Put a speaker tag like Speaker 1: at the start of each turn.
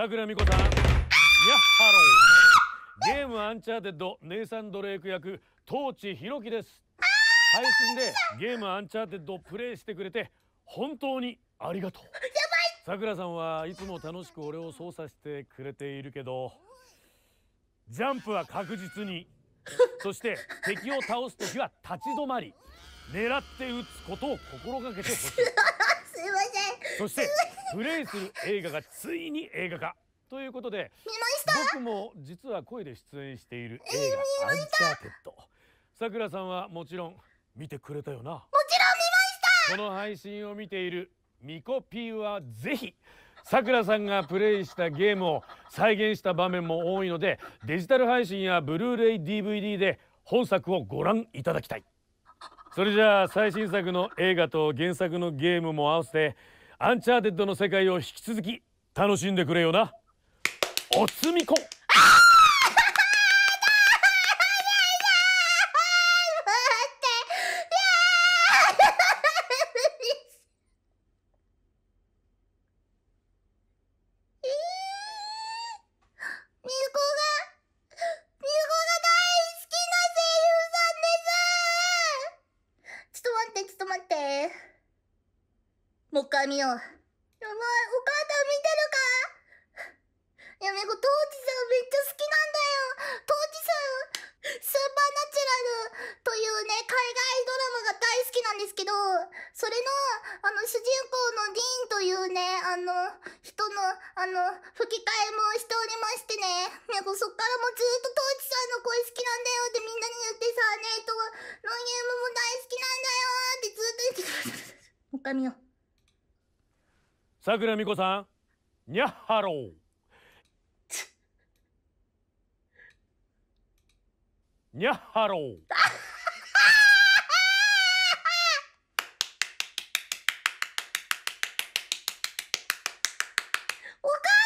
Speaker 1: さくらみこさんやっハローゲームアンチャーテッドネイサン・ドレイク役トーチひろきです配信でゲームアンチャーテッドをプレイしてくれて本当にありがとうさくらさんはいつも楽しく俺を操作してくれているけどジャンプは確実にそして敵を倒す時は立ち止まり狙って撃つことを心がけてほしい すい
Speaker 2: ませんそして
Speaker 1: プレイする映画がついに映画化ということで僕も実は声で出演している映画「アンチャーテッド」さくらさんはもちろん見てくれたよなもちろん見ましたこの配信を見ているミコピーはぜひさくらさんがプレイしたゲームを再現した場面も多いのでデジタル配信やブルーレイ DVD で本作をご覧いただきたいそれじゃあ最新作の映画と原作のゲームも合わせてアンチャーテッドの世界を引き続き楽しんでくれよなおつみこ
Speaker 2: もう一やばい、お母さん見てるかやめこ、トーチさんめっちゃ好きなんだよ。トーチさん、スーパーナチュラルというね、海外ドラマが大好きなんですけど、それの、あの、主人公のディーンというね、あの、人の、あの、吹き替えもしておりましてね、ねこ、そっからもうずっとトーチさんの声好きなんだよってみんなに言ってさ、ねと、ロイゲームも大好きなんだよってずっと言ってた。
Speaker 1: さくらみこさんにゃはろうにゃはろう
Speaker 3: おか